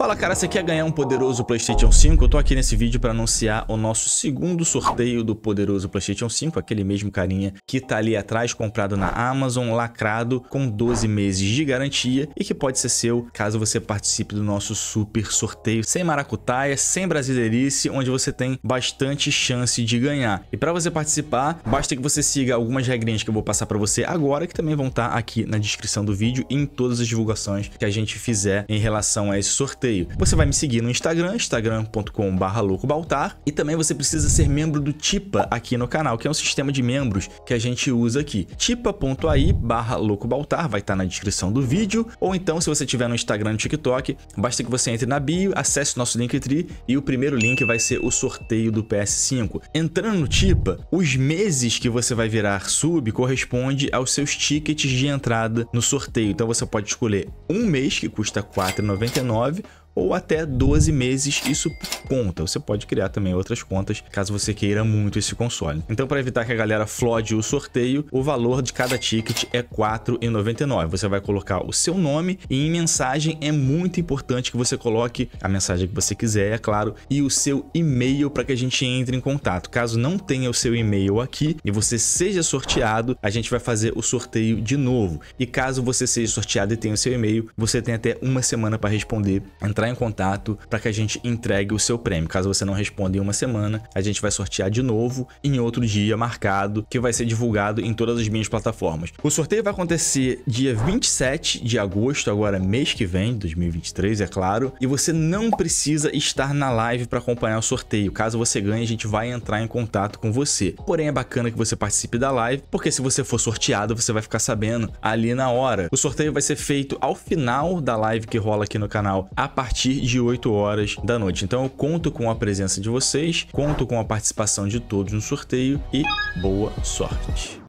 Fala cara, você quer ganhar um poderoso Playstation 5? Eu tô aqui nesse vídeo para anunciar o nosso segundo sorteio do poderoso Playstation 5, aquele mesmo carinha que tá ali atrás, comprado na Amazon, lacrado, com 12 meses de garantia e que pode ser seu caso você participe do nosso super sorteio, sem maracutaia, sem brasileirice, onde você tem bastante chance de ganhar. E para você participar, basta que você siga algumas regrinhas que eu vou passar para você agora, que também vão estar tá aqui na descrição do vídeo e em todas as divulgações que a gente fizer em relação a esse sorteio sorteio. Você vai me seguir no Instagram, instagram.com.br e também você precisa ser membro do TIPA aqui no canal, que é um sistema de membros que a gente usa aqui. tipa.ai barra loucobaltar vai estar tá na descrição do vídeo, ou então se você tiver no Instagram e TikTok, basta que você entre na bio, acesse o nosso Linktree e o primeiro link vai ser o sorteio do PS5. Entrando no TIPA, os meses que você vai virar sub corresponde aos seus tickets de entrada no sorteio. Então você pode escolher um mês que custa R$ 4,99 ou até 12 meses, isso por conta. Você pode criar também outras contas caso você queira muito esse console. Então, para evitar que a galera flode o sorteio, o valor de cada ticket é R$ 4,99. Você vai colocar o seu nome e em mensagem é muito importante que você coloque a mensagem que você quiser, é claro, e o seu e-mail para que a gente entre em contato. Caso não tenha o seu e-mail aqui e você seja sorteado, a gente vai fazer o sorteio de novo. E caso você seja sorteado e tenha o seu e-mail, você tem até uma semana para responder, entrar entrar em contato para que a gente entregue o seu prêmio. Caso você não responda em uma semana, a gente vai sortear de novo em outro dia marcado, que vai ser divulgado em todas as minhas plataformas. O sorteio vai acontecer dia 27 de agosto, agora mês que vem, 2023, é claro, e você não precisa estar na live para acompanhar o sorteio. Caso você ganhe, a gente vai entrar em contato com você. Porém, é bacana que você participe da live, porque se você for sorteado, você vai ficar sabendo ali na hora. O sorteio vai ser feito ao final da live que rola aqui no canal, a partir partir de 8 horas da noite. Então eu conto com a presença de vocês, conto com a participação de todos no sorteio e boa sorte!